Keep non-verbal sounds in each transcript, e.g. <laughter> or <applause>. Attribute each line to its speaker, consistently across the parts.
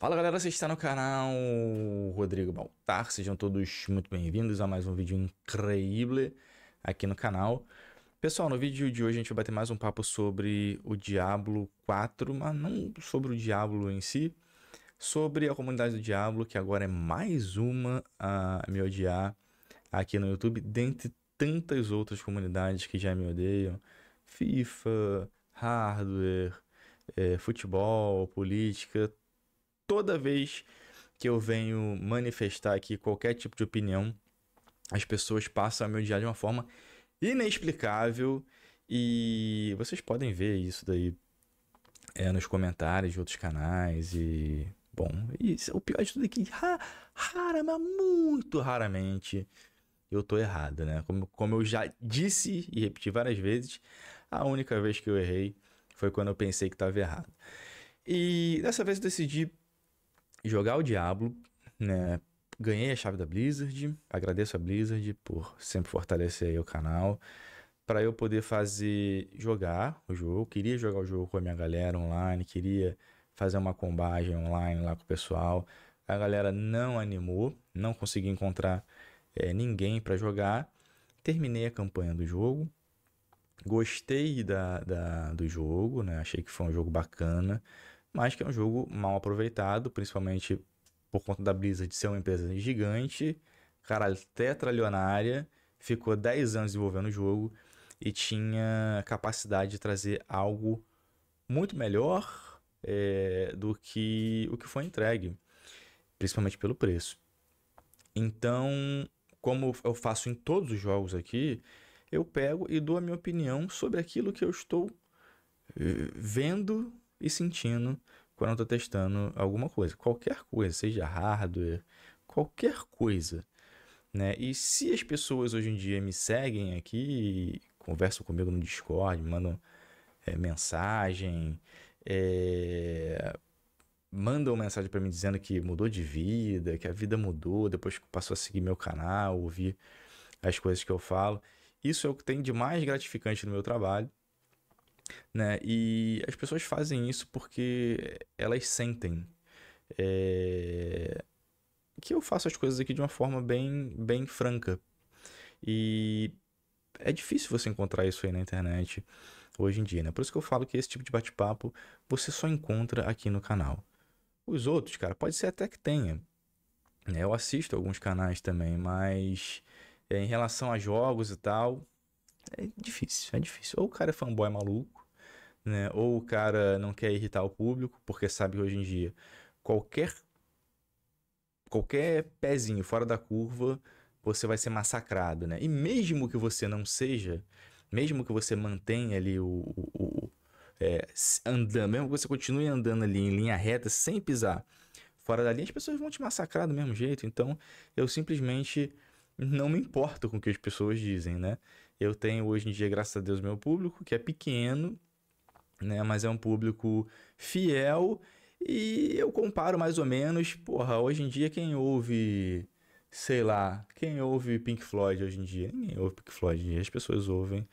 Speaker 1: Fala galera, você está no canal Rodrigo Baltar, sejam todos muito bem-vindos a mais um vídeo incrível aqui no canal. Pessoal, no vídeo de hoje a gente vai bater mais um papo sobre o Diablo 4, mas não sobre o Diablo em si, sobre a comunidade do Diablo, que agora é mais uma a me odiar aqui no YouTube, dentre tantas outras comunidades que já me odeiam, FIFA, hardware, é, futebol, política, toda vez que eu venho manifestar aqui qualquer tipo de opinião, as pessoas passam a me odiar de uma forma inexplicável e vocês podem ver isso daí é, nos comentários de outros canais e bom, isso, o pior de tudo é que ra, rara, mas muito raramente eu tô errado, né? Como, como eu já disse e repeti várias vezes, a única vez que eu errei foi quando eu pensei que estava errado. E dessa vez eu decidi jogar o Diablo, né? Ganhei a chave da Blizzard, agradeço a Blizzard por sempre fortalecer aí o canal, para eu poder fazer jogar o jogo, queria jogar o jogo com a minha galera online, queria fazer uma combagem online lá com o pessoal. A galera não animou, não consegui encontrar é, ninguém para jogar. Terminei a campanha do jogo, gostei da, da, do jogo, né? achei que foi um jogo bacana mas que é um jogo mal aproveitado, principalmente por conta da Blizzard ser uma empresa gigante, caralho, tetralionária, ficou 10 anos desenvolvendo o jogo e tinha capacidade de trazer algo muito melhor é, do que o que foi entregue, principalmente pelo preço. Então, como eu faço em todos os jogos aqui, eu pego e dou a minha opinião sobre aquilo que eu estou eh, vendo e sentindo quando eu estou testando alguma coisa, qualquer coisa, seja hardware, qualquer coisa. Né? E se as pessoas hoje em dia me seguem aqui, conversam comigo no Discord, mandam é, mensagem, é, mandam mensagem para mim dizendo que mudou de vida, que a vida mudou, depois passou a seguir meu canal, ouvir as coisas que eu falo. Isso é o que tem de mais gratificante no meu trabalho, né? E as pessoas fazem isso porque elas sentem é... que eu faço as coisas aqui de uma forma bem, bem franca. E é difícil você encontrar isso aí na internet hoje em dia, né? Por isso que eu falo que esse tipo de bate-papo você só encontra aqui no canal. Os outros, cara, pode ser até que tenha. Né? Eu assisto alguns canais também, mas é, em relação a jogos e tal, é difícil, é difícil. Ou o cara é fanboy maluco, né? Ou o cara não quer irritar o público, porque sabe que hoje em dia qualquer qualquer pezinho fora da curva, você vai ser massacrado, né? E mesmo que você não seja, mesmo que você mantenha ali o, o, o é, andando, mesmo que você continue andando ali em linha reta sem pisar fora da linha, as pessoas vão te massacrar do mesmo jeito. Então, eu simplesmente não me importo com o que as pessoas dizem, né? Eu tenho hoje em dia, graças a Deus, meu público que é pequeno, né? Mas é um público fiel e eu comparo mais ou menos, porra, hoje em dia quem ouve, sei lá, quem ouve Pink Floyd hoje em dia? Ninguém ouve Pink Floyd hoje em dia, as pessoas ouvem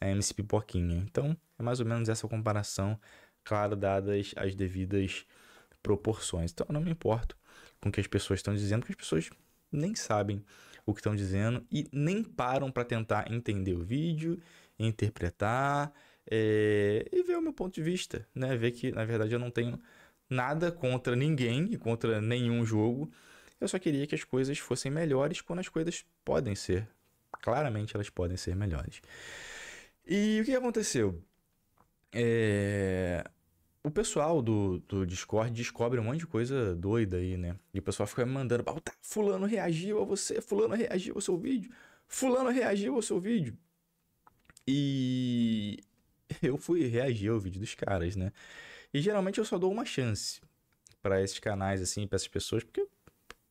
Speaker 1: a é, MC Pipoquinha. Então, é mais ou menos essa comparação, claro, dadas as devidas proporções. Então, eu não me importo com o que as pessoas estão dizendo, porque as pessoas nem sabem o que estão dizendo e nem param para tentar entender o vídeo, interpretar, é, e ver o meu ponto de vista, né? Ver que, na verdade, eu não tenho nada contra ninguém e contra nenhum jogo. Eu só queria que as coisas fossem melhores quando as coisas podem ser. Claramente elas podem ser melhores. E o que aconteceu? É... O pessoal do, do Discord descobre um monte de coisa doida aí, né? E o pessoal fica me mandando, tá, fulano reagiu a você, fulano reagiu ao seu vídeo, fulano reagiu ao seu vídeo. E <laughs> eu fui reagir ao vídeo dos caras, né? E geralmente eu só dou uma chance para esses canais, assim, para essas pessoas, porque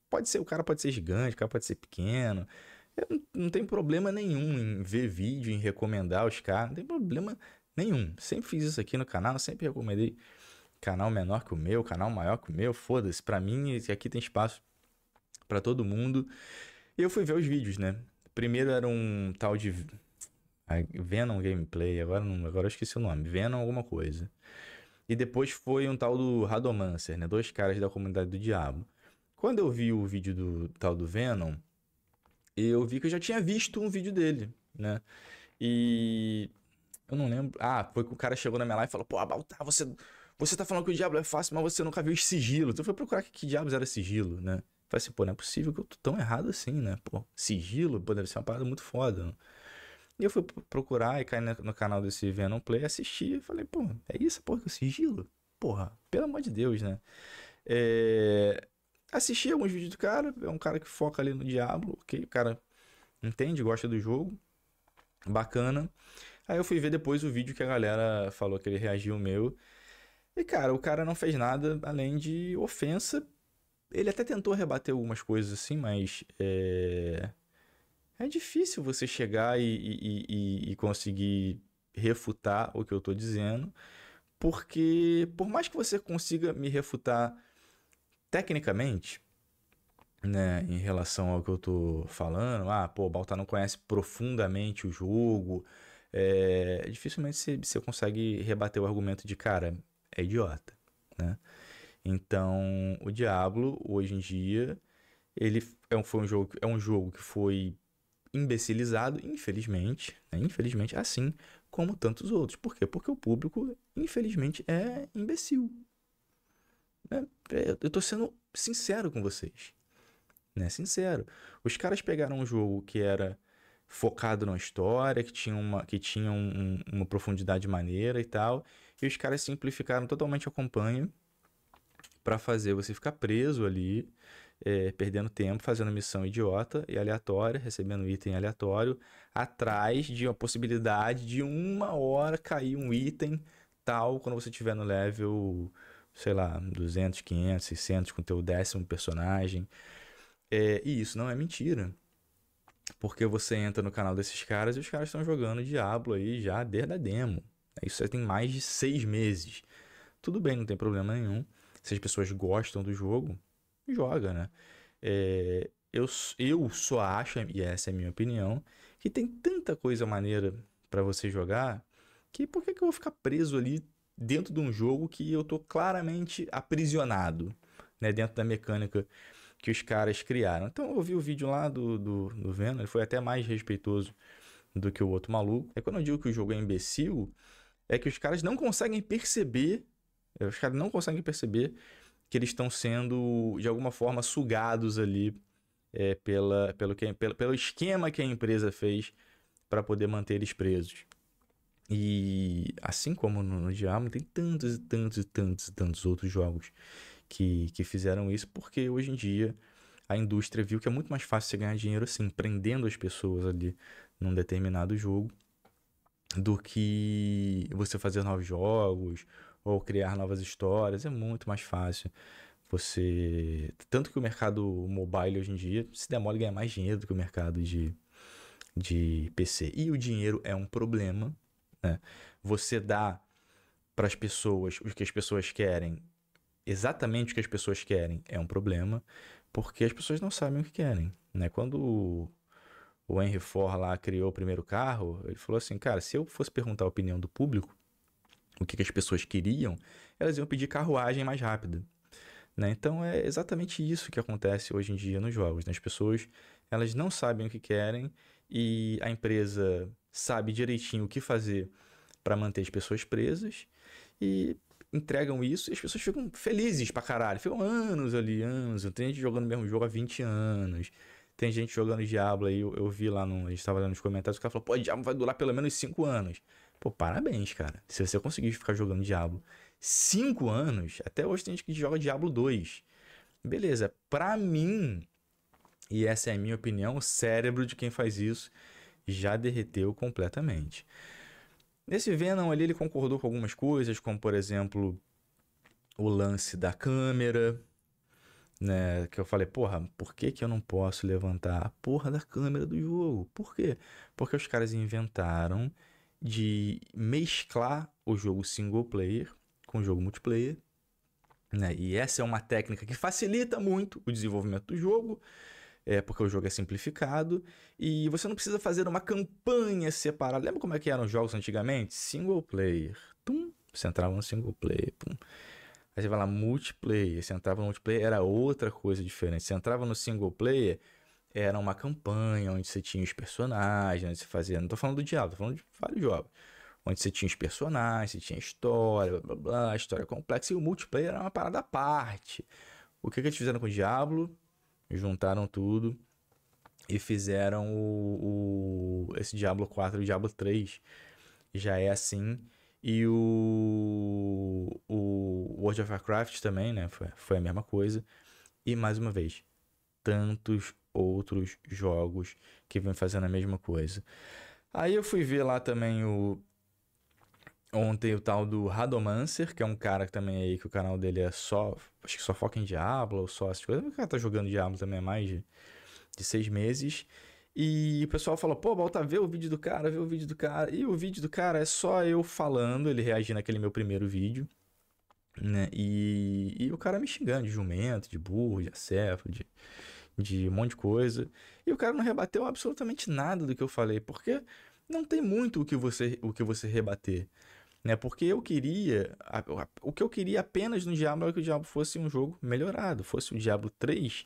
Speaker 1: pode ser, o cara pode ser gigante, o cara pode ser pequeno. Eu não tem problema nenhum em ver vídeo, em recomendar os caras, não tem problema nenhum. Sempre fiz isso aqui no canal, sempre recomendei canal menor que o meu, canal maior que o meu, foda-se, pra mim aqui tem espaço para todo mundo. E eu fui ver os vídeos, né? Primeiro era um tal de Venom Gameplay, agora, não, agora eu esqueci o nome, Venom alguma coisa. E depois foi um tal do Radomancer, né? Dois caras da comunidade do diabo. Quando eu vi o vídeo do tal do Venom, eu vi que eu já tinha visto um vídeo dele, né? E eu não lembro. Ah, foi que o cara chegou na minha live e falou: "Pô, Baltar, você você tá falando que o diabo é fácil, mas você nunca viu os sigilos". Então eu fui procurar que, que diabos era sigilo, né? falei assim, pô, não é possível que eu tô tão errado assim, né? Pô, sigilo, poderia ser uma parada muito foda. Né? E eu fui procurar e caí no canal desse Venom Play, assisti e falei, pô, é isso, porra, que eu sigilo? Porra, pelo amor de Deus, né? É... Assisti alguns vídeos do cara, é um cara que foca ali no Diablo, ok? O cara entende, gosta do jogo, bacana. Aí eu fui ver depois o vídeo que a galera falou que ele reagiu meu. E cara, o cara não fez nada além de ofensa. Ele até tentou rebater algumas coisas assim, mas é é difícil você chegar e, e, e, e conseguir refutar o que eu estou dizendo, porque por mais que você consiga me refutar tecnicamente, né, em relação ao que eu estou falando, ah, pô, o Baltar não conhece profundamente o jogo, é, dificilmente você, você consegue rebater o argumento de, cara, é idiota, né? Então, o Diablo, hoje em dia, ele é um, foi um jogo, é um jogo que foi imbecilizado, infelizmente, né? infelizmente, assim como tantos outros. Por quê? Porque o público, infelizmente, é imbecil. Né? Eu estou sendo sincero com vocês. Né? Sincero. Os caras pegaram um jogo que era focado na história, que tinha uma, que tinha um, uma profundidade maneira e tal, e os caras simplificaram totalmente a campanha para fazer você ficar preso ali é, perdendo tempo, fazendo missão idiota e aleatória, recebendo item aleatório, atrás de uma possibilidade de uma hora cair um item tal quando você estiver no level, sei lá, 200, 500, 600 com o teu décimo personagem. É, e isso não é mentira. Porque você entra no canal desses caras e os caras estão jogando Diablo aí já desde a demo. É, isso já tem mais de seis meses. Tudo bem, não tem problema nenhum. Se as pessoas gostam do jogo, joga, né? É, eu, eu só acho, e essa é a minha opinião, que tem tanta coisa maneira para você jogar que por que, que eu vou ficar preso ali dentro de um jogo que eu tô claramente aprisionado, né? Dentro da mecânica que os caras criaram. Então eu vi o vídeo lá do, do, do Venom, ele foi até mais respeitoso do que o outro maluco. É quando eu digo que o jogo é imbecil, é que os caras não conseguem perceber, é, os caras não conseguem perceber que eles estão sendo, de alguma forma, sugados ali é, pela, pelo, que, pelo, pelo esquema que a empresa fez para poder manter eles presos. E assim como no, no Diablo, tem tantos e tantos e tantos e tantos outros jogos que, que fizeram isso, porque hoje em dia a indústria viu que é muito mais fácil você ganhar dinheiro assim, prendendo as pessoas ali num determinado jogo, do que você fazer novos jogos ou criar novas histórias. É muito mais fácil você. Tanto que o mercado mobile hoje em dia se demora a ganhar mais dinheiro do que o mercado de, de PC. E o dinheiro é um problema. Né? Você dá para as pessoas o que as pessoas querem, exatamente o que as pessoas querem, é um problema, porque as pessoas não sabem o que querem. Né? Quando o Henry Ford lá criou o primeiro carro, ele falou assim: cara, se eu fosse perguntar a opinião do público, o que, que as pessoas queriam, elas iam pedir carruagem mais rápida. Né? Então é exatamente isso que acontece hoje em dia nos jogos. Né? As pessoas elas não sabem o que querem e a empresa sabe direitinho o que fazer para manter as pessoas presas e entregam isso e as pessoas ficam felizes pra caralho. Ficam anos ali, anos. Tem gente jogando o mesmo jogo há 20 anos. Tem gente jogando Diablo aí, eu, eu vi lá, no, a gente tava nos comentários, o cara falou, pô, Diablo vai durar pelo menos 5 anos. Pô, parabéns, cara. Se você conseguir ficar jogando Diablo 5 anos, até hoje tem gente que joga Diablo 2. Beleza, pra mim, e essa é a minha opinião, o cérebro de quem faz isso já derreteu completamente. Nesse Venom ali, ele concordou com algumas coisas, como por exemplo, o lance da câmera, né? Que eu falei, porra, por que, que eu não posso levantar a porra da câmera do jogo? Por quê? Porque os caras inventaram de mesclar o jogo single player com o jogo multiplayer. Né? E essa é uma técnica que facilita muito o desenvolvimento do jogo, é, porque o jogo é simplificado e você não precisa fazer uma campanha separada. Lembra como é que eram os jogos antigamente? Single player. Tum, você entrava no single player. Pum. Aí você vai lá, multiplayer. Você entrava no multiplayer, era outra coisa diferente. Você entrava no single player, era uma campanha onde você tinha os personagens, onde você fazia. Não tô falando do diabo, tô falando de vários jogos. Onde você tinha os personagens, você tinha história, blá blá blá, história complexa, e o multiplayer era uma parada à parte. O que, que eles fizeram com o Diablo? Juntaram tudo e fizeram o, o esse Diablo 4 e o Diablo 3. Já é assim. E o, o World of Warcraft também, né? Foi, foi a mesma coisa. E mais uma vez, tantos outros jogos que vem fazendo a mesma coisa. Aí eu fui ver lá também o. Ontem o tal do Radomancer, que é um cara que também aí que o canal dele é só. Acho que só foca em Diablo ou só essas coisas. O cara tá jogando Diablo também há mais de, de seis meses. E o pessoal falou pô, volta a ver o vídeo do cara, ver o vídeo do cara. E o vídeo do cara é só eu falando, ele reagindo naquele meu primeiro vídeo. Né? E, e o cara me xingando de jumento, de burro, de acerto, de de um monte de coisa. E o cara não rebateu absolutamente nada do que eu falei, porque não tem muito o que você, o que você rebater. Né? Porque eu queria. A, a, o que eu queria apenas no Diablo era que o Diablo fosse um jogo melhorado, fosse o Diablo 3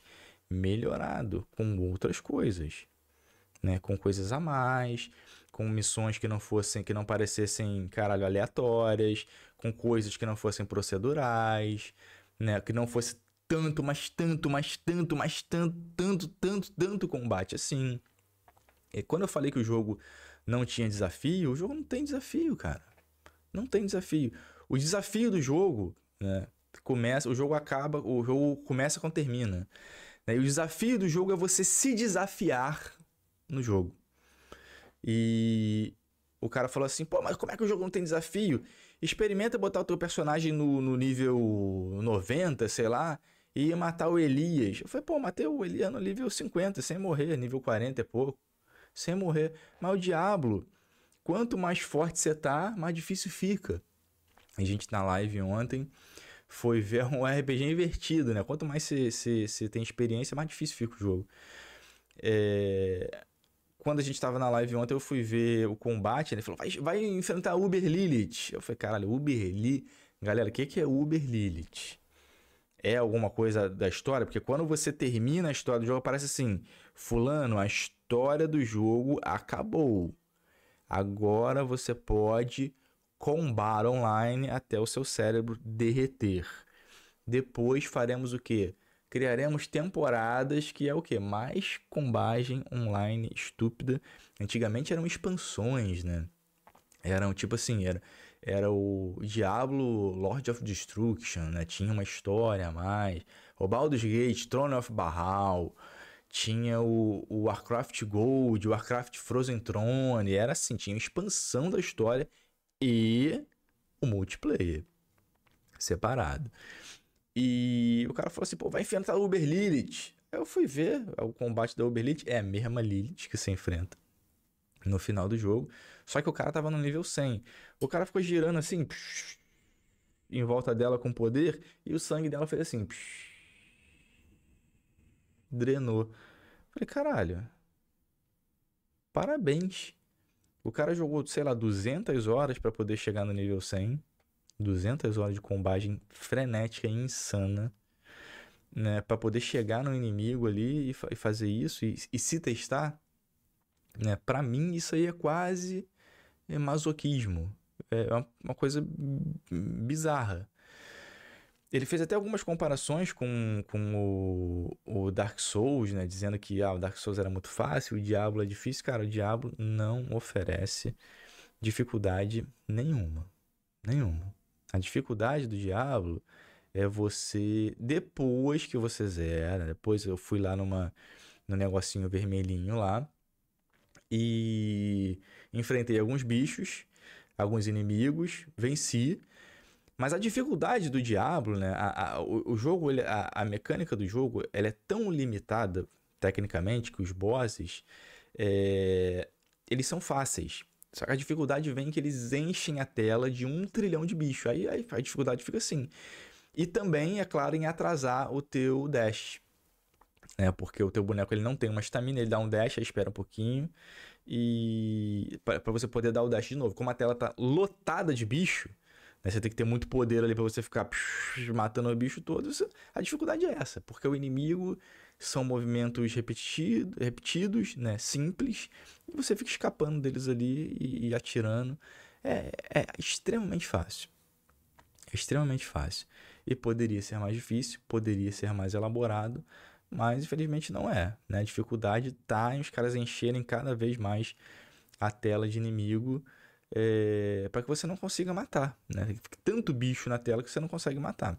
Speaker 1: melhorado, com outras coisas. Né, com coisas a mais, com missões que não fossem, que não parecessem, caralho, aleatórias, com coisas que não fossem procedurais, né, que não fosse tanto, mas tanto, mas tanto, mas tanto, tanto, tanto, tanto combate assim. E é, quando eu falei que o jogo não tinha desafio, o jogo não tem desafio, cara. Não tem desafio. O desafio do jogo, né? Começa, o jogo acaba, o jogo começa quando termina. Né? E o desafio do jogo é você se desafiar no jogo. E o cara falou assim: pô, mas como é que o jogo não tem desafio? Experimenta botar o teu personagem no, no nível 90, sei lá, e ia matar o Elias. Eu falei, pô, matei o Elias no nível 50, sem morrer, nível 40 é pouco. Sem morrer. Mas o diabo, quanto mais forte você tá, mais difícil fica. A gente na live ontem foi ver um <laughs> RPG invertido, né? Quanto mais você tem experiência, mais difícil fica o jogo. É... Quando a gente tava na live ontem, eu fui ver o combate, ele falou, vai, vai enfrentar Uber Lilith. Eu falei, caralho, Uber Lilith... Galera, o que, que é Uber Lilith? é alguma coisa da história, porque quando você termina a história do jogo, parece assim: Fulano, a história do jogo acabou. Agora você pode combar online até o seu cérebro derreter. Depois faremos o que? Criaremos temporadas que é o que? Mais combagem online estúpida. Antigamente eram expansões, né? Eram tipo assim, era era o Diablo Lord of Destruction, né? Tinha uma história a mais. O Baldur's Gate, Throne of Barral. Tinha o, o Warcraft Gold, o Warcraft Frozen Throne. Era assim, tinha expansão da história e o multiplayer separado. E o cara falou assim, pô, vai enfrentar a Uber Lilith. Aí eu fui ver o combate da Uber Lilith. É a mesma Lilith que você enfrenta no final do jogo. Só que o cara tava no nível 100. O cara ficou girando assim, em volta dela com poder, e o sangue dela fez assim, drenou. Falei, caralho, parabéns. O cara jogou, sei lá, 200 horas para poder chegar no nível 100. 200 horas de combate frenética e insana. Né, para poder chegar no inimigo ali e, fa e fazer isso e, e se testar né? Para mim, isso aí é quase é, masoquismo. É, é uma coisa bizarra. Ele fez até algumas comparações com, com o, o Dark Souls, né? Dizendo que ah, o Dark Souls era muito fácil, o Diablo é difícil. Cara, o Diablo não oferece dificuldade nenhuma. Nenhuma. A dificuldade do Diablo é você, depois que você zera, né? depois eu fui lá numa, no negocinho vermelhinho lá, e enfrentei alguns bichos, alguns inimigos, venci. Mas a dificuldade do Diablo, né? A, a o, jogo, ele, a, a, mecânica do jogo, ela é tão limitada tecnicamente que os bosses, é, eles são fáceis. Só que a dificuldade vem que eles enchem a tela de um trilhão de bicho. Aí, aí a dificuldade fica assim. E também, é claro, em atrasar o teu dash né? Porque o teu boneco ele não tem uma estamina, ele dá um dash, espera um pouquinho e para você poder dar o dash de novo. Como a tela tá lotada de bicho, né? você tem que ter muito poder ali para você ficar psh, matando o bicho todo. A dificuldade é essa, porque o inimigo são movimentos repetido, repetidos, né? simples, e você fica escapando deles ali e, e atirando. É, é extremamente fácil. É extremamente fácil. E poderia ser mais difícil, poderia ser mais elaborado, mas infelizmente não é. Né? A dificuldade está em os caras encherem cada vez mais a tela de inimigo é, eh, para que você não consiga matar. Né? tanto bicho na tela que você não consegue matar.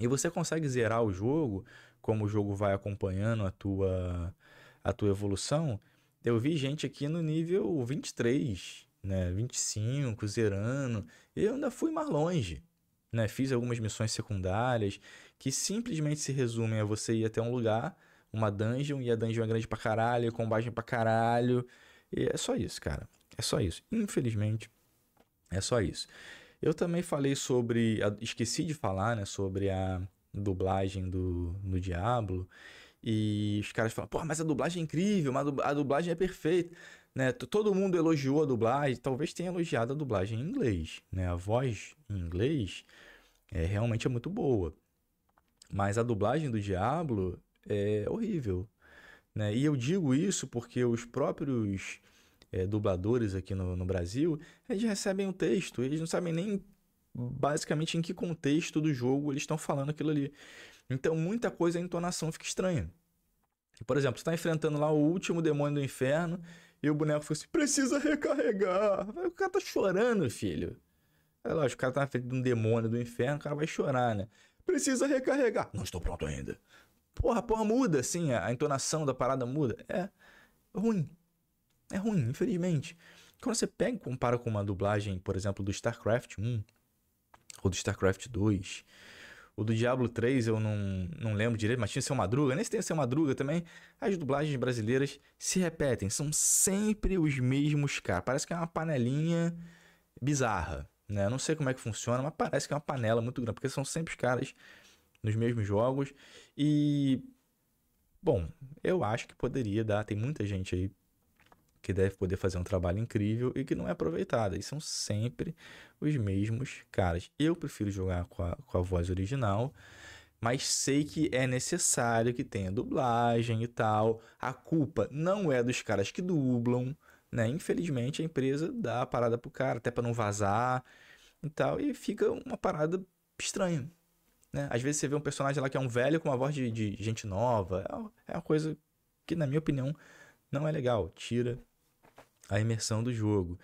Speaker 1: E você consegue zerar o jogo, como o jogo vai acompanhando a tua, a tua evolução. Eu vi gente aqui no nível 23, né, 25, zerando. Eu ainda fui mais longe. Né? Fiz algumas missões secundárias que simplesmente se resumem a você ir até um lugar, uma dungeon, e a dungeon é grande pra caralho, combate é pra caralho. E é só isso, cara. É só isso. Infelizmente, é só isso. Eu também falei sobre. Esqueci de falar, né? Sobre a dublagem do, do Diablo. E os caras falam, pô, mas a dublagem é incrível, a dublagem é perfeita né? Todo mundo elogiou a dublagem, talvez tenha elogiado a dublagem em inglês, né? A voz em inglês é realmente é muito boa. Mas a dublagem do Diablo é horrível, né? E eu digo isso porque os próprios é, dubladores aqui no, no Brasil, eles recebem o um texto, eles não sabem nem basicamente em que contexto do jogo eles estão falando aquilo ali. Então muita coisa a entonação fica estranha. Por exemplo, você está enfrentando lá o último demônio do inferno e o boneco falou assim: precisa recarregar. O cara tá chorando, filho. É lógico, o cara tá na frente de um demônio do inferno, o cara vai chorar, né? Precisa recarregar. Não estou pronto ainda. Porra, porra, muda, assim, a, a entonação da parada muda. É ruim. É ruim, infelizmente. Quando você pega e compara com uma dublagem, por exemplo, do StarCraft 1 ou do StarCraft 2, o do Diablo 3 eu não, não lembro direito, mas tinha seu Madruga. Nesse tem seu Madruga também. As dublagens brasileiras se repetem, são sempre os mesmos caras. Parece que é uma panelinha bizarra, né? Eu não sei como é que funciona, mas parece que é uma panela muito grande, porque são sempre os caras nos mesmos jogos. E. Bom, eu acho que poderia dar. Tem muita gente aí que deve poder fazer um trabalho incrível e que não é aproveitada. E são sempre os mesmos caras. Eu prefiro jogar com a, com a voz original, mas sei que é necessário que tenha dublagem e tal. A culpa não é dos caras que dublam, né? Infelizmente a empresa dá a parada pro cara, até para não vazar e tal, e fica uma parada estranha. Né? Às vezes você vê um personagem lá que é um velho com uma voz de, de gente nova. É, é uma coisa que, na minha opinião, não é legal. Tira a imersão do jogo.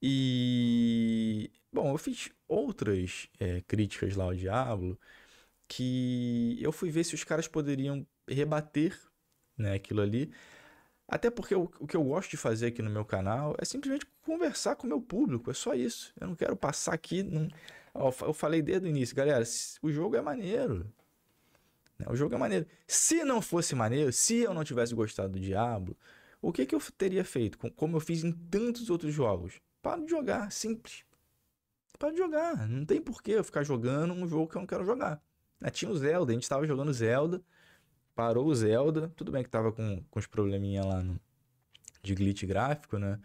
Speaker 1: E, bom, eu fiz outras é, críticas lá ao Diablo que eu fui ver se os caras poderiam rebater né, aquilo ali. Até porque o, que eu gosto de fazer aqui no meu canal é simplesmente conversar com o meu público, é só isso. Eu não quero passar aqui. Num... Eu falei desde o início, galera, o jogo é maneiro. Né, o jogo é maneiro. Se não fosse maneiro, se eu não tivesse gostado do Diablo, o que, que eu teria feito, como eu fiz em tantos outros jogos? Para de jogar, simples. Para de jogar, não tem porquê eu ficar jogando um jogo que eu não quero jogar. Ah, tinha o Zelda, a gente estava jogando Zelda, parou o Zelda, tudo bem que estava com, com os probleminha lá no, de glitch gráfico, né?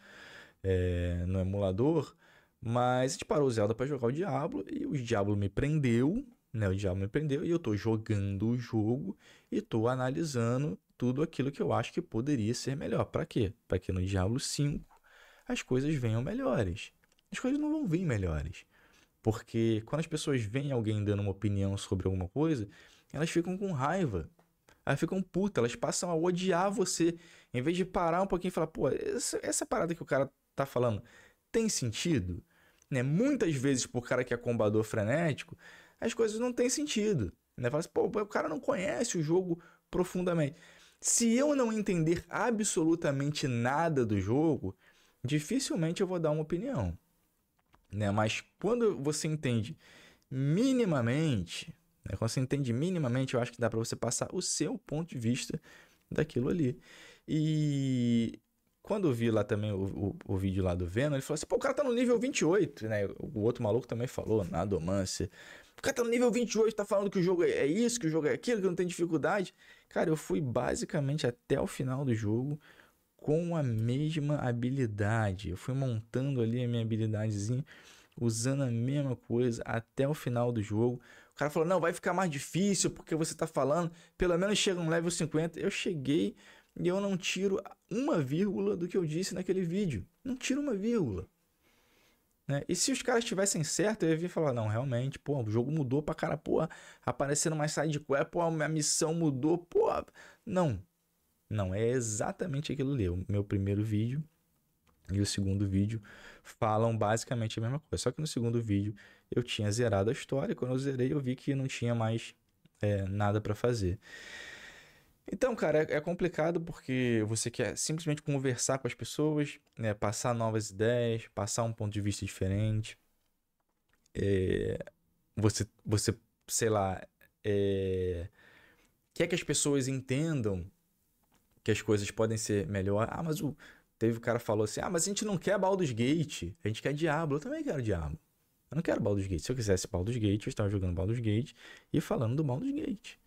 Speaker 1: É, no emulador, mas a gente parou o Zelda para jogar o Diablo e o Diablo me prendeu, né? O Diablo me prendeu e eu tô jogando o jogo e tô analisando tudo aquilo que eu acho que poderia ser melhor. Para quê? Para que no Diablo 5 as coisas venham melhores. As coisas não vão vir melhores. Porque quando as pessoas veem alguém dando uma opinião sobre alguma coisa, elas ficam com raiva. Elas ficam putas, elas passam a odiar você. Em vez de parar um pouquinho e falar, pô, essa, essa parada que o cara tá falando tem sentido? Né? Muitas vezes, pro cara que é combador frenético, as coisas não têm sentido. Né? Fala assim, pô, o cara não conhece o jogo profundamente. Se eu não entender absolutamente nada do jogo, dificilmente eu vou dar uma opinião. Né? Mas quando você entende minimamente, né? quando você entende minimamente, eu acho que dá para você passar o seu ponto de vista daquilo ali. E quando eu vi lá também o, o, o, vídeo lá do Venom, ele falou assim: pô, o cara tá no nível 28, né? O outro maluco também falou, na domância." O cara tá no nível 28, tá falando que o jogo é, é isso, que o jogo é aquilo, que não tem dificuldade. Cara, eu fui basicamente até o final do jogo com a mesma habilidade. Eu fui montando ali a minha habilidadezinha, usando a mesma coisa até o final do jogo. O cara falou: não, vai ficar mais difícil porque você tá falando, pelo menos chega no level 50. Eu cheguei e eu não tiro uma vírgula do que eu disse naquele vídeo. Não tiro uma vírgula. Né? E se os caras tivessem certo, eu ia vir falar, não, realmente, pô, o jogo mudou pra cara, pô, aparecendo mais sidequest, pô, a minha missão mudou, pô. Não, não, é exatamente aquilo ali. O meu primeiro vídeo e o segundo vídeo falam basicamente a mesma coisa. Só que no segundo vídeo eu tinha zerado a história, e quando eu zerei eu vi que não tinha mais é, nada para fazer. Então, cara, é, é complicado porque você quer simplesmente conversar com as pessoas, né, passar novas ideias, passar um ponto de vista diferente. É, você, você, sei lá, é, quer que as pessoas entendam que as coisas podem ser melhor. Ah, mas o, teve o cara falou assim: "Ah, mas a gente não quer Baldur's Gate, a gente quer Diablo". Eu também quero Diablo. Eu não quero Baldur's Gate. Se eu quisesse Baldur's Gate, eu estava jogando Baldur's Gate e falando do Baldur's Gate.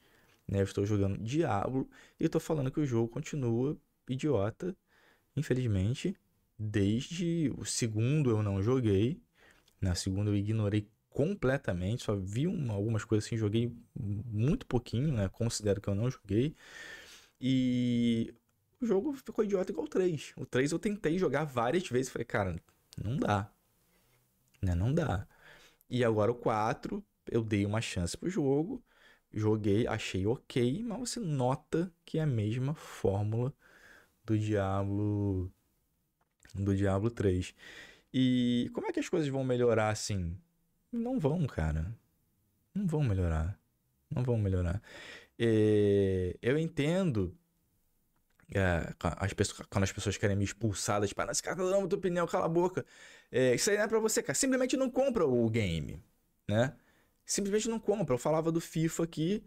Speaker 1: Né? Eu estou jogando Diablo e estou falando que o jogo continua idiota, infelizmente. Desde o segundo eu não joguei, na né? segunda eu ignorei completamente, só vi uma, algumas coisas assim, joguei muito pouquinho, né? Considero que eu não joguei. E o jogo ficou idiota igual o 3. O 3 eu tentei jogar várias vezes, falei, cara, não dá. Né? Não dá. E agora o 4, eu dei uma chance pro jogo Joguei, achei ok, mas você nota que é a mesma fórmula do Diablo do Diablo 3. E como é que as coisas vão melhorar assim? Não vão, cara. Não vão melhorar. Não vão melhorar. E é, eu entendo é, as pessoas, quando as pessoas querem me expulsar das paradas, cara, eu amo tua opinião, cala a boca. É, isso aí não é pra você, cara. Simplesmente não compra o game, né? simplesmente não compra. Eu falava do FIFA aqui,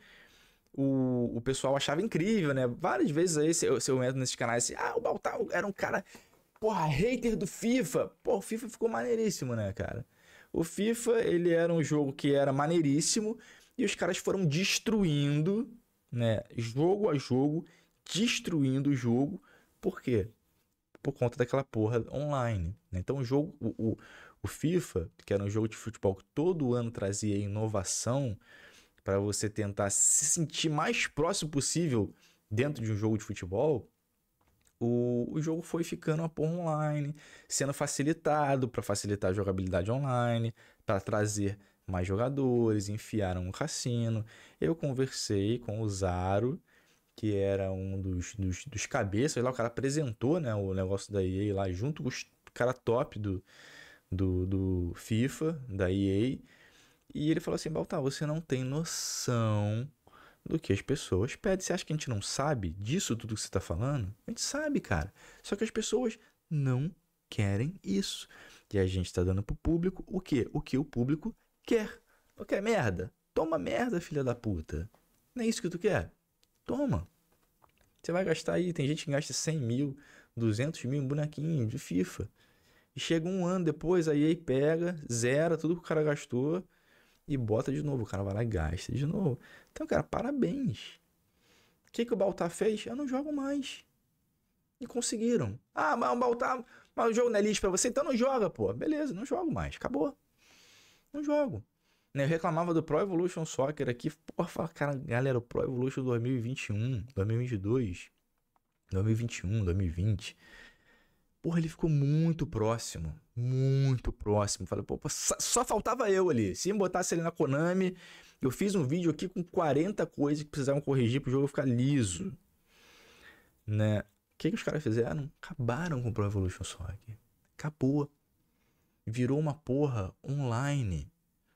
Speaker 1: o, o pessoal achava incrível, né? Várias vezes aí, se eu, se eu entro nesses canais assim, ah, o Baltar era um cara, porra, hater do FIFA. Pô, o FIFA ficou maneiríssimo, né, cara? O FIFA, ele era um jogo que era maneiríssimo e os caras foram destruindo, né, jogo a jogo, destruindo o jogo. Por quê? Por conta daquela porra online. Né? Então o jogo, o, o FIFA, que era um jogo de futebol que todo ano trazia inovação para você tentar se sentir mais próximo possível dentro de um jogo de futebol, o, o jogo foi ficando a porra online, sendo facilitado para facilitar a jogabilidade online, para trazer mais jogadores, enfiaram um cassino. Eu conversei com o Zaro, que era um dos, dos, dos cabeças lá, o cara apresentou né, o negócio da EA lá junto com os cara top do, do, do FIFA, da EA, e ele falou assim: Baltar, você não tem noção do que as pessoas pedem. Você acha que a gente não sabe disso tudo que você está falando? A gente sabe, cara. Só que as pessoas não querem isso. E a gente está dando pro público o quê? O que o público quer. Tu quer merda? Toma merda, filha da puta. Não é isso que tu quer? Toma. Você vai gastar aí, tem gente que gasta 100 mil, 200 mil em bonequinho de FIFA. E chega um ano depois, aí aí pega, zera tudo que o cara gastou e bota de novo. O cara vai lá e gasta de novo. Então, cara, parabéns. O que, que o Baltar fez? Eu não jogo mais. E conseguiram. Ah, mas o Baltar, mas o jogo não é lixo pra você, então não joga, pô. Beleza, não jogo mais. Acabou. Não jogo. Né, eu reclamava do Pro Evolution Soccer aqui. Porra, fala, cara, galera, o Pro Evolution 2021, 2022, 2021, 2020 Porra, ele ficou muito próximo. Muito próximo. Falei, pô, só faltava eu ali. Se me botasse ele na Konami, eu fiz um vídeo aqui com 40 coisas que precisavam corrigir pro jogo ficar liso. Né? O que, que os caras fizeram? Acabaram com o Pro Evolution Soccer. Acabou. Virou uma porra online.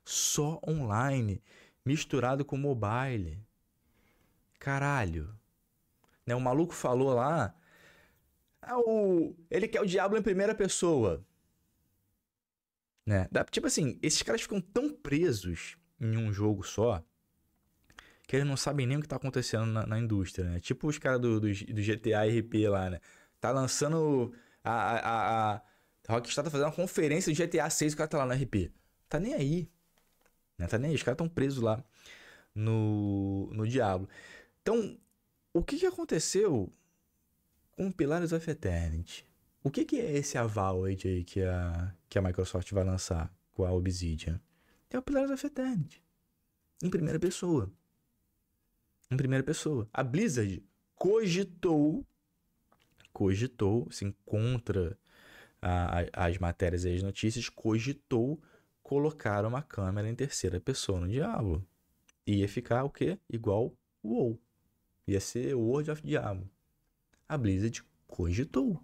Speaker 1: Só online. Misturado com mobile. Caralho. Né? O maluco falou lá ah, o... Ele quer o diabo em primeira pessoa. Né? tipo assim, esses caras ficam tão presos em um jogo só que eles não sabem nem o que tá acontecendo na, na indústria, né? Tipo os caras do, do, do, GTA RP lá, né? Tá lançando a, a, a, a Rockstar tá fazendo uma conferência do GTA 6 o cara tá lá no RP. Tá nem aí. Né? Tá nem aí. Os caras tão presos lá no, no Diablo. Então, o que que aconteceu com Pilares of Eternity. O que, que é esse Avalanche aí que a, que a Microsoft vai lançar com a Obsidian? É o Pilares of Eternity. Em primeira pessoa. Em primeira pessoa. A Blizzard cogitou, cogitou, se assim, encontra as matérias e as notícias, cogitou colocar uma câmera em terceira pessoa no Diablo. Ia ficar o quê? Igual o WoW. Ia ser World of Diablo a Blizzard cogitou.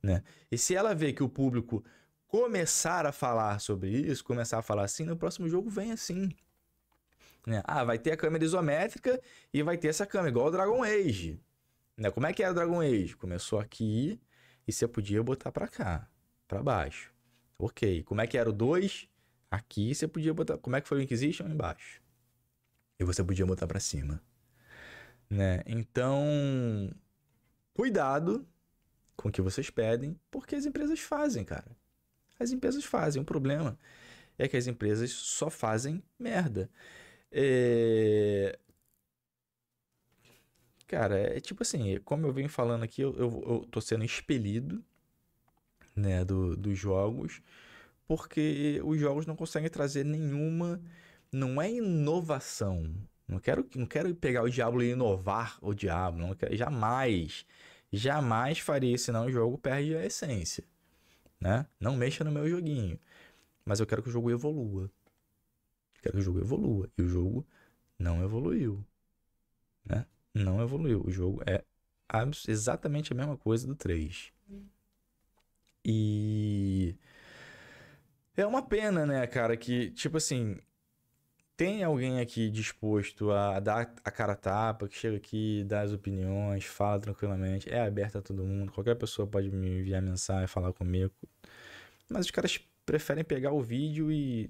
Speaker 1: Né? E se ela vê que o público começar a falar sobre isso, começar a falar assim, no próximo jogo vem assim. Né? Ah, vai ter a câmera isométrica e vai ter essa câmera, igual o Dragon Age. Né? Como é que era o Dragon Age? Começou aqui e você podia botar para cá, para baixo. Ok. Como é que era o 2? Aqui você podia botar. Como é que foi o Inquisition? Embaixo. E você podia botar para cima. Né? Então, Cuidado com o que vocês pedem, porque as empresas fazem, cara. As empresas fazem. O problema é que as empresas só fazem merda. É... Cara, é tipo assim, como eu venho falando aqui, eu, eu, eu tô sendo expelido né, do, dos jogos, porque os jogos não conseguem trazer nenhuma. Não é inovação. Não quero, não quero pegar o diabo e inovar o diabo. não quero, jamais. Jamais faria isso, senão o jogo perde a essência. Né? Não mexa no meu joguinho. Mas eu quero que o jogo evolua. Eu quero que o jogo evolua. E o jogo não evoluiu. Né? Não evoluiu. O jogo é exatamente a mesma coisa do 3. E. É uma pena, né, cara, que, tipo assim, tem alguém aqui disposto a dar a cara a tapa, que chega aqui, dá as opiniões, fala tranquilamente, é aberta a todo mundo, qualquer pessoa pode me enviar mensagem, falar comigo. Mas os caras preferem pegar o vídeo e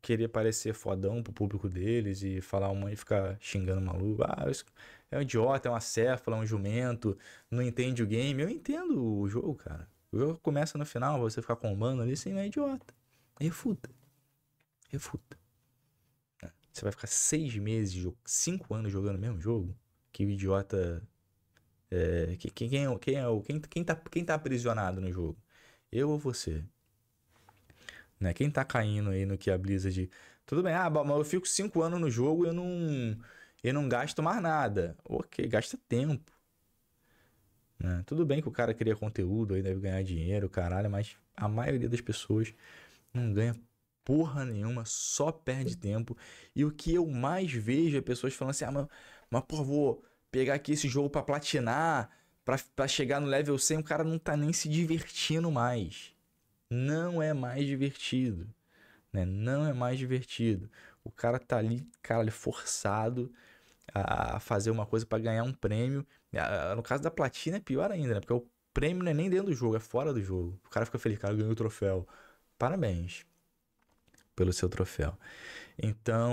Speaker 1: querer parecer fodão pro público deles e falar uma e ficar xingando maluco. Ah, é um idiota, é uma céfala, é um jumento, não entende o game. Eu entendo o jogo, cara. O jogo começa no final, você ficar combando ali, sim, é idiota. Refuta. Refuta. Você vai ficar seis meses, cinco anos jogando o mesmo jogo? Que idiota. É, quem, quem, é, quem, é, quem, quem, tá, quem tá aprisionado no jogo? Eu ou você? Né? Quem tá caindo aí no que a Blizzard. Tudo bem, ah, mas eu fico cinco anos no jogo e eu não. Eu não gasto mais nada. Ok, gasta tempo. Né? Tudo bem que o cara cria conteúdo aí, deve ganhar dinheiro, caralho, mas a maioria das pessoas não ganha porra nenhuma, só perde tempo. E o que eu mais vejo é pessoas falando assim: ah, mas, mas porra, vou pegar aqui esse jogo para platinar, para chegar no level 100. O cara não tá nem se divertindo mais. Não é mais divertido. Né? Não é mais divertido. O cara tá ali, cara, é forçado a fazer uma coisa para ganhar um prêmio. Ah, ah, no caso da platina é pior ainda, né? Porque o prêmio não é nem dentro do jogo, é fora do jogo. O cara fica feliz, cara, ganhou o troféu. Parabéns pelo seu troféu. Então,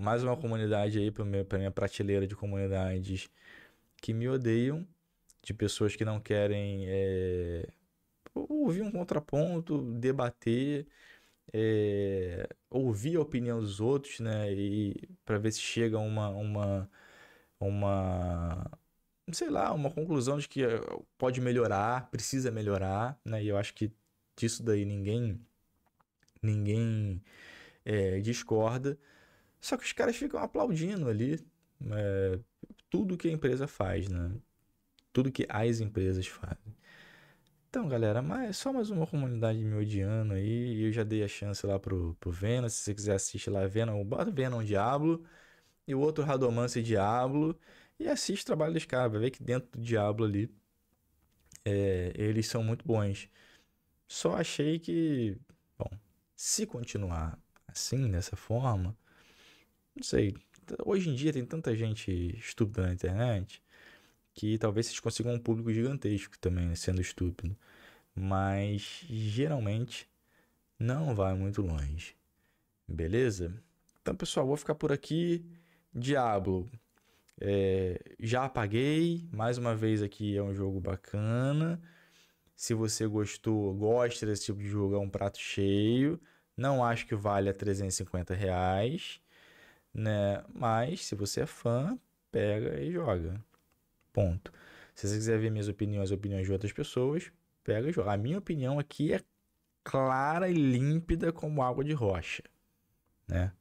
Speaker 1: mais uma comunidade aí para minha prateleira de comunidades que me odeiam, de pessoas que não querem é, ouvir um contraponto, debater, é, ouvir a opinião dos outros, né? E para ver se chega uma, uma, uma, sei lá, uma conclusão de que eh, pode melhorar, precisa melhorar, né? E eu acho que disso daí ninguém ninguém é, discorda. Só que os caras ficam aplaudindo ali é, tudo que a empresa faz, né? Tudo que as empresas fazem. Então, galera, mais é só mais uma comunidade me odiando aí. Eu já dei a chance lá pro, pro Venom. Se você quiser assistir lá, Venom, bota Venom Diablo. E o outro Radomance Diablo. E assiste o trabalho dos caras. Vai ver que dentro do Diablo ali, é, eles são muito bons. Só achei que se continuar assim, dessa forma, não sei. Hoje em dia tem tanta gente estúpida na internet que talvez vocês consigam um público gigantesco também né, sendo estúpido. Mas geralmente não vai muito longe. Beleza? Então, pessoal, vou ficar por aqui. Diablo. É, já apaguei. Mais uma vez aqui é um jogo bacana. Se você gostou, gosta desse tipo de jogo, é um prato cheio. Não acho que valha 350 reais, né? Mas se você é fã, pega e joga. Ponto. Se você quiser ver minhas opiniões, opiniões de outras pessoas, pega e joga. A minha opinião aqui é clara e límpida como água de rocha, né?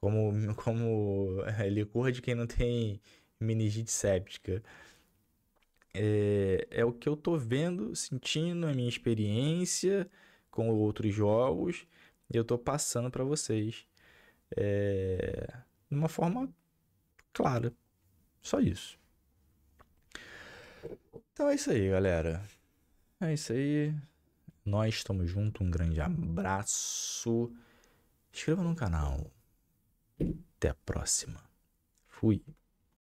Speaker 1: Como, <laughs> como é, licor de quem não tem meningite séptica é, é o que eu tô vendo, sentindo, a minha experiência com outros jogos, e eu tô passando para vocês é, de uma forma clara. Só isso. Então é isso aí, galera. É isso aí. Nós estamos juntos. Um grande abraço. Inscreva no canal. Até a próxima. Fui.